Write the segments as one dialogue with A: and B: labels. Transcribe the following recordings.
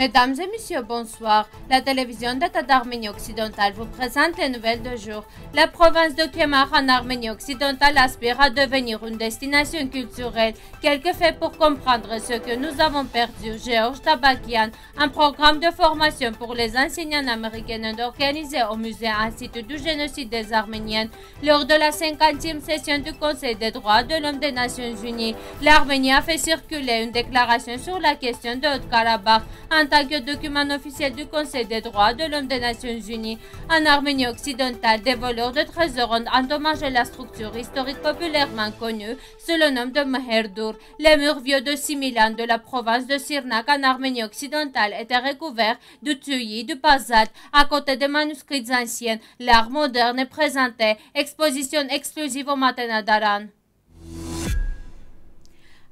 A: Mesdames et messieurs, bonsoir. La télévision d'État d'Arménie occidentale vous présente les nouvelles de jour. La province de Kemar en Arménie occidentale aspire à devenir une destination culturelle. Quelques faits pour comprendre ce que nous avons perdu. Georges Tabakian, un programme de formation pour les enseignants américains organisé au musée Institut du génocide des Arméniens lors de la 50e session du Conseil des droits de l'homme des Nations Unies. L'Arménie a fait circuler une déclaration sur la question de Haute-Karabakh tant document officiel du Conseil des droits de l'homme des Nations Unies. En Arménie occidentale, des voleurs de trésors ont endommagé la structure historique populairement connue sous le nom de Meherdur. Les murs vieux de 6000 de la province de Sirnak en Arménie occidentale étaient recouverts de tuyaux de pasat à côté des manuscrits anciens. L'art moderne est présenté. Exposition exclusive au matin Daran.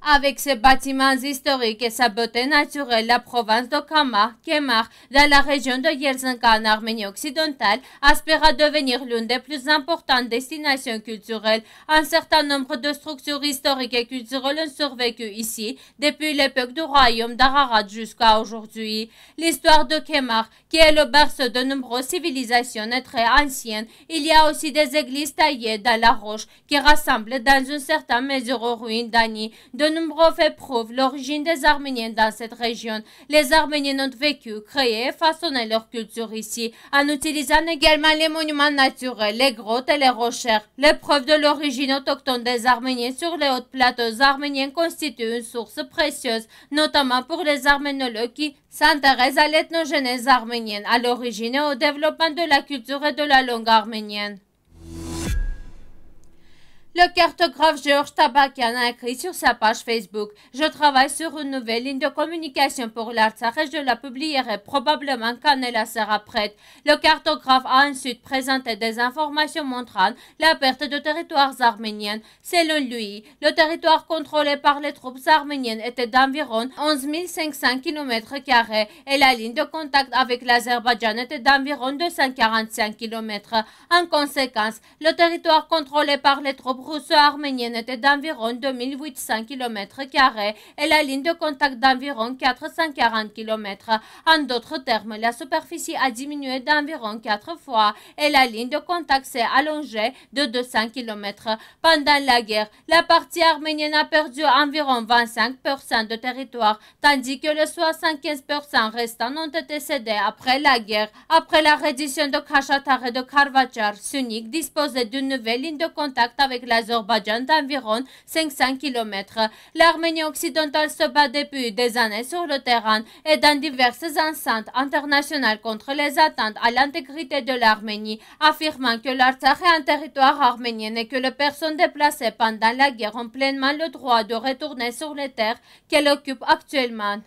A: Avec ses bâtiments historiques et sa beauté naturelle, la province de Kamar, Kemar, dans la région de Yeltsinka en Arménie occidentale, aspire à devenir l'une des plus importantes destinations culturelles. Un certain nombre de structures historiques et culturelles ont survécu ici depuis l'époque du royaume d'Ararat jusqu'à aujourd'hui. L'histoire de Kemar, qui est le berceau de nombreuses civilisations est très ancienne, il y a aussi des églises taillées dans la roche qui rassemblent dans une certaine mesure aux ruines d'Ani, de de faits prouvent l'origine des Arméniens dans cette région. Les Arméniens ont vécu, créé et façonné leur culture ici, en utilisant également les monuments naturels, les grottes et les rochers. Les preuves de l'origine autochtone des Arméniens sur les hautes plateaux arméniens constituent une source précieuse, notamment pour les arménologues qui s'intéressent à l'ethnogenèse arménienne, à l'origine et au développement de la culture et de la langue arménienne. Le cartographe Georges Tabakian a écrit sur sa page Facebook « Je travaille sur une nouvelle ligne de communication pour l'Artsakh et je la publierai probablement quand elle sera prête. » Le cartographe a ensuite présenté des informations montrant la perte de territoires arméniens. Selon lui, le territoire contrôlé par les troupes arméniennes était d'environ 11 500 km et la ligne de contact avec l'Azerbaïdjan était d'environ 245 km. En conséquence, le territoire contrôlé par les troupes arménienne était d'environ 2800 km et la ligne de contact d'environ 440 km. En d'autres termes, la superficie a diminué d'environ 4 fois et la ligne de contact s'est allongée de 200 km. Pendant la guerre, la partie arménienne a perdu environ 25% de territoire, tandis que les 75% restants ont été cédés après la guerre. Après la reddition de Khachatar et de Karvachar, Sunik disposait d'une nouvelle ligne de contact avec la l'Azerbaïdjan d'environ 500 km. L'Arménie occidentale se bat depuis des années sur le terrain et dans diverses enceintes internationales contre les attentes à l'intégrité de l'Arménie, affirmant que l'Artsakh est un territoire arménien et que les personnes déplacées pendant la guerre ont pleinement le droit de retourner sur les terres qu'elle occupe actuellement.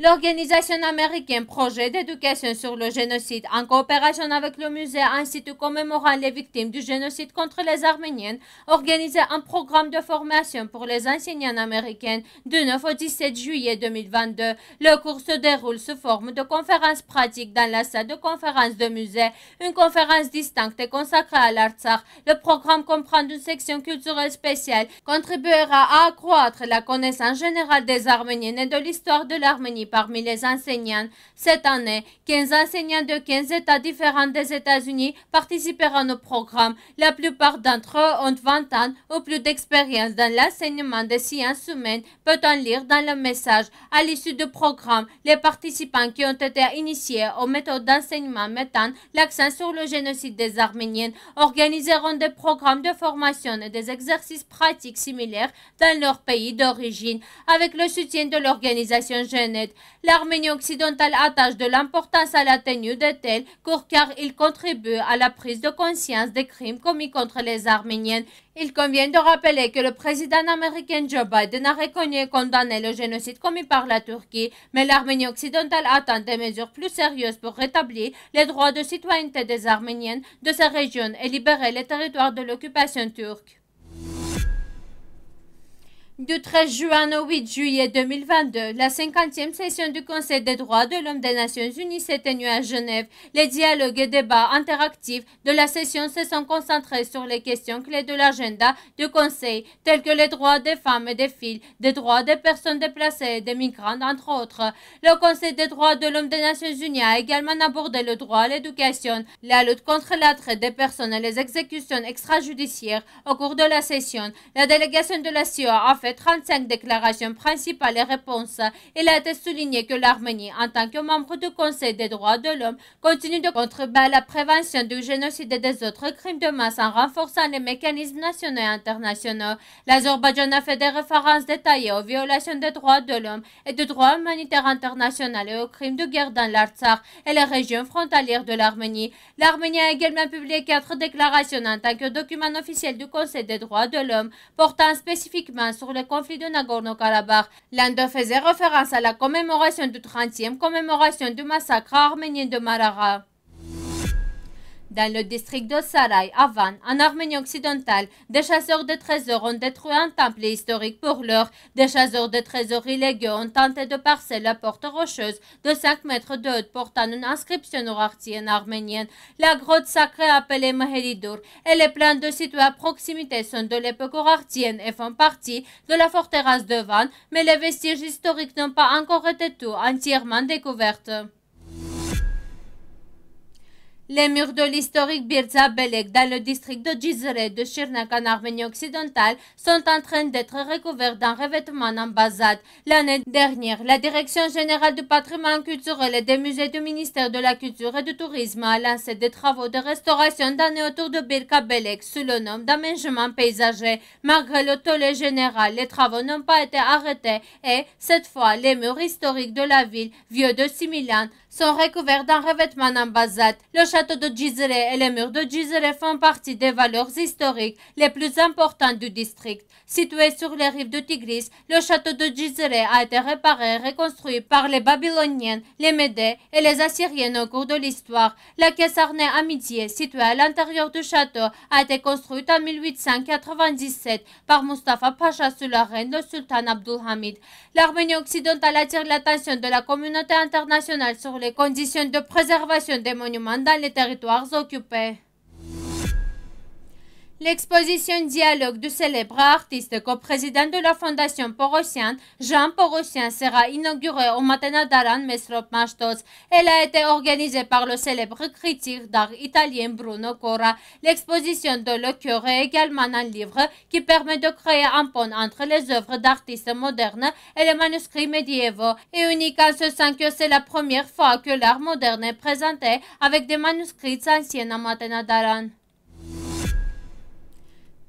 A: L'organisation américaine Projet d'éducation sur le génocide, en coopération avec le musée ainsi que commémorant les victimes du génocide contre les Arméniennes, organisait un programme de formation pour les enseignants américains du 9 au 17 juillet 2022. Le cours se déroule sous forme de conférences pratiques dans la salle de conférences de musée. Une conférence distincte est consacrée à l'Artsakh. Le programme comprend une section culturelle spéciale, contribuera à accroître la connaissance générale des Arméniennes et de l'histoire de l'Arménie parmi les enseignants. Cette année, 15 enseignants de 15 États différents des États-Unis participeront au programme. La plupart d'entre eux ont 20 ans ou plus d'expérience dans l'enseignement des sciences humaines, peut-on lire dans le message. À l'issue du programme, les participants qui ont été initiés aux méthodes d'enseignement mettant l'accent sur le génocide des Arméniens organiseront des programmes de formation et des exercices pratiques similaires dans leur pays d'origine. Avec le soutien de l'organisation Genet, l'Arménie occidentale attache de l'importance à la tenue de tels cours car il contribue à la prise de conscience des crimes commis contre les Arméniennes. Il convient de rappeler que le président américain Joe Biden a reconnu et condamné le génocide commis par la Turquie, mais l'Arménie occidentale attend des mesures plus sérieuses pour rétablir les droits de citoyenneté des Arméniennes de sa région et libérer les territoires de l'occupation turque. Du 13 juin au 8 juillet 2022, la 50e session du Conseil des droits de l'homme des Nations Unies s'est tenue à Genève. Les dialogues et débats interactifs de la session se sont concentrés sur les questions clés de l'agenda du Conseil, telles que les droits des femmes et des filles, des droits des personnes déplacées et des migrants, entre autres. Le Conseil des droits de l'homme des Nations Unies a également abordé le droit à l'éducation, la lutte contre la traite des personnes et les exécutions extrajudiciaires. Au cours de la session, la délégation de la CIA e a fait 35 déclarations principales et réponses, il a été souligné que l'Arménie, en tant que membre du Conseil des droits de l'homme, continue de contribuer à la prévention du génocide et des autres crimes de masse en renforçant les mécanismes nationaux et internationaux. L'Azerbaïdjan a fait des références détaillées aux violations des droits de l'homme et du droit humanitaire international et aux crimes de guerre dans l'Artsakh et les régions frontalières de l'Arménie. L'Arménie a également publié quatre déclarations en tant que document officiel du Conseil des droits de l'homme portant spécifiquement sur le conflit de Nagorno-Karabakh. L'un d'eux faisait référence à la commémoration du 30e commémoration du massacre arménien de Marara. Dans le district de Sarai, Van, en Arménie occidentale, des chasseurs de trésors ont détruit un temple historique pour l'heure. Des chasseurs de trésors illégaux ont tenté de passer la porte rocheuse de 5 mètres de haut portant une inscription orartienne arménienne. La grotte sacrée appelée Maheridur et les de situées à proximité sont de l'époque orartienne et font partie de la forteresse de Van, mais les vestiges historiques n'ont pas encore été tout entièrement découverts. Les murs de l'historique Birza Belek dans le district de Djizre de Shirnak en Arménie occidentale sont en train d'être recouverts d'un revêtement en basade. L'année dernière, la Direction générale du patrimoine culturel et des musées du ministère de la Culture et du Tourisme a lancé des travaux de restauration les autour de Birka Belek sous le nom d'aménagement paysager. Malgré le tollé général, les travaux n'ont pas été arrêtés et, cette fois, les murs historiques de la ville, vieux de 6000 ans, sont recouverts d'un revêtement en basalt. Le château de Gizeh et les murs de Gizre font partie des valeurs historiques les plus importantes du district. Situé sur les rives de Tigris, le château de Gizeh a été réparé et reconstruit par les Babyloniens, les Médées et les Assyriens au cours de l'histoire. La caisse à Amitié, située à l'intérieur du château, a été construite en 1897 par Mustafa Pacha sous la reine de Sultan Abdul Hamid. L'Arménie occidentale attire l'attention de la communauté internationale sur les conditions de préservation des monuments dans les territoires occupés. L'exposition Dialogue du célèbre artiste co-président de la Fondation Porosian, Jean Porosian, sera inaugurée au matin d'Aran Mesrop Elle a été organisée par le célèbre critique d'art italien Bruno Cora. L'exposition de Le Cœur est également un livre qui permet de créer un pont entre les œuvres d'artistes modernes et les manuscrits médiévaux. Et unique en ce sens que c'est la première fois que l'art moderne est présenté avec des manuscrits anciens à Matenadaran.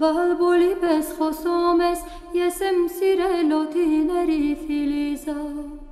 A: balbuli pes jesem iesem sireloti nerifiliza.